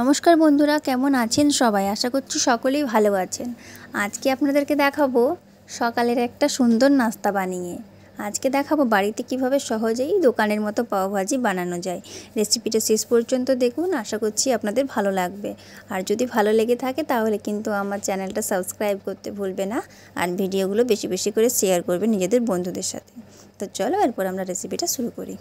নমস্কার বন্ধুরা কেমন আছেন সবাই আশা করছি সকলেই ভালো আছেন আজকে আপনাদেরকে দেখাবো সকালের একটা সুন্দর নাস্তা বানিয়ে আজকে দেখাবো বাড়িতে কিভাবে সহজেই দোকানের মতো পাওভাজি বানানো যায় রেসিপিটা শেষ পর্যন্ত দেখুন আশা করছি আপনাদের ভালো লাগবে আর যদি ভালো লেগে থাকে তাহলে কিন্তু আমার চ্যানেলটা সাবস্ক্রাইব করতে ভুলবে না আর ভিডিওগুলো বেশি বেশি করে শেয়ার করবে নিজেদের বন্ধুদের সাথে তো চলো এরপর আমরা রেসিপিটা শুরু করি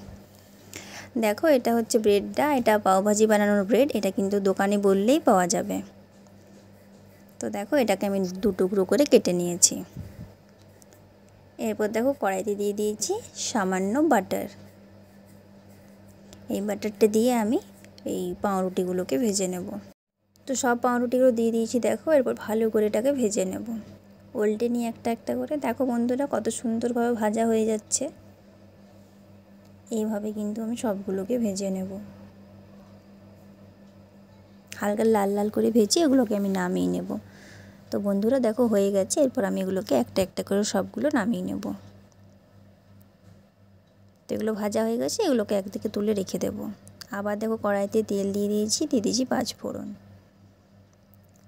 দেখো এটা হচ্ছে ব্রেডটা এটা পাওভাজি বানানোর ব্রেড এটা কিন্তু দোকানে বললেই পাওয়া যাবে তো দেখো এটাকে আমি দু টুকরো করে কেটে নিয়েছি এরপর দেখো কড়াইতে দিয়ে দিয়েছি সামান্য বাটার এই বাটারটা দিয়ে আমি এই পাউরুটিগুলোকে ভেজে নেব তো সব পাউরুটিগুলো দিয়ে দিয়েছি দেখো এরপর ভালো করে এটাকে ভেজে নেব উল্টে নিয়ে একটা একটা করে দেখো বন্ধুরা কত সুন্দরভাবে ভাজা হয়ে যাচ্ছে এইভাবে কিন্তু আমি সবগুলোকে ভেজে নেব হালকা লাল লাল করে ভেজে এগুলোকে আমি নামিয়ে নেব তো বন্ধুরা দেখো হয়ে গেছে এরপর আমি এগুলোকে একটা একটা করে সবগুলো নামিয়ে নেব তো এগুলো ভাজা হয়ে গেছে এগুলোকে একদিকে তুলে রেখে দেব আবার দেখো কড়াইতে তেল দিয়ে দিয়েছি দিয়ে দিয়েছি পাঁচ ফোড়ন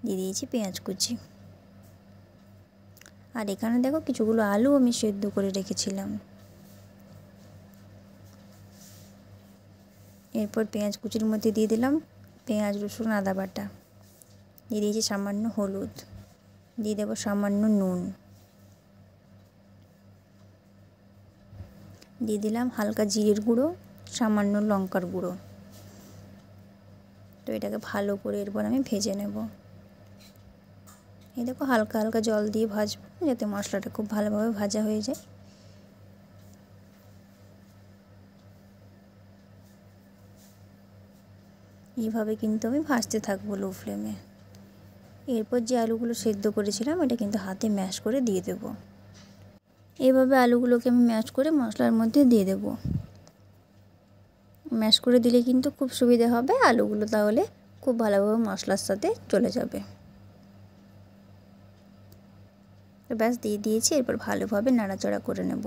দিয়ে দিয়েছি পেঁয়াজ কুচি আর এখানে দেখো কিছুগুলো আলু আমি সেদ্ধ করে রেখেছিলাম এরপর পেঁয়াজ কুচির মধ্যে দিয়ে দিলাম পেঁয়াজ রসুন আদা বাটা দিয়ে দিয়েছি সামান্য হলুদ দিয়ে দেবো সামান্য নুন দিয়ে দিলাম হালকা জিরের গুঁড়ো সামান্য লঙ্কার গুঁড়ো তো এটাকে ভালো করে এরপর আমি ভেজে নেব এই দেখো হালকা হালকা জল দিয়ে ভাজবো যাতে মশলাটা খুব ভালোভাবে ভাজা হয়ে যায় এইভাবে কিন্তু আমি ভাজতে থাকবো লো ফ্লেমে এরপর যে আলুগুলো সেদ্ধ করেছিলাম এটা কিন্তু হাতে ম্যাশ করে দিয়ে দেব এভাবে আলুগুলোকে আমি ম্যাশ করে মশলার মধ্যে দিয়ে দেব ম্যাশ করে দিলে কিন্তু খুব সুবিধা হবে আলুগুলো তাহলে খুব ভালোভাবে মশলার সাথে চলে যাবে ব্যাস দিয়ে দিয়েছি এরপর ভালোভাবে নাড়াচাড়া করে নেব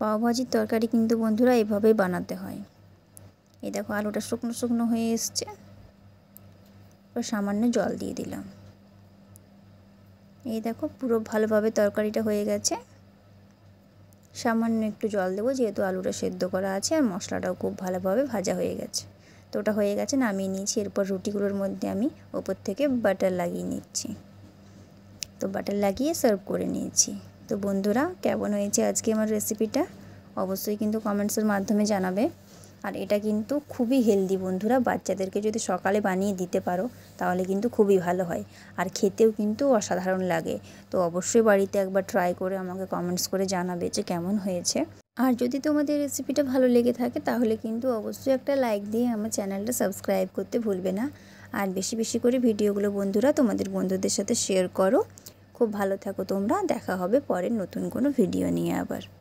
পাওভাজির তরকারি কিন্তু বন্ধুরা এভাবেই বানাতে হয় এই দেখো আলুটা শুকনো শুকনো হয়ে এসছে সামান্য জল দিয়ে দিলাম এই দেখো পুরো ভালোভাবে তরকারিটা হয়ে গেছে সামান্য একটু জল দেবো যেহেতু আলুটা সেদ্ধ করা আছে আর মশলাটাও খুব ভালোভাবে ভাজা হয়ে গেছে তো ওটা হয়ে গেছে নামিয়ে নিয়েছি এরপর রুটিগুলোর মধ্যে আমি ওপর থেকে বাটার লাগিয়ে নিচ্ছি তো বাটার লাগিয়ে সার্ভ করে নিয়েছি তো বন্ধুরা কেমন হয়েছে আজকে আমার রেসিপিটা অবশ্যই কিন্তু কমেন্টসের মাধ্যমে জানাবে আর এটা কিন্তু খুবই হেলদি বন্ধুরা বাচ্চাদেরকে যদি সকালে বানিয়ে দিতে পারো তাহলে কিন্তু খুবই ভালো হয় আর খেতেও কিন্তু অসাধারণ লাগে তো অবশ্যই বাড়িতে একবার ট্রাই করে আমাকে কমেন্টস করে জানাবে যে কেমন হয়েছে আর যদি তোমাদের রেসিপিটা ভালো লেগে থাকে তাহলে কিন্তু অবশ্যই একটা লাইক দিয়ে আমার চ্যানেলটা সাবস্ক্রাইব করতে ভুলবে না আর বেশি বেশি করে ভিডিওগুলো বন্ধুরা তোমাদের বন্ধুদের সাথে শেয়ার করো খুব ভালো থাকো তোমরা দেখা হবে পরের নতুন কোনো ভিডিও নিয়ে আবার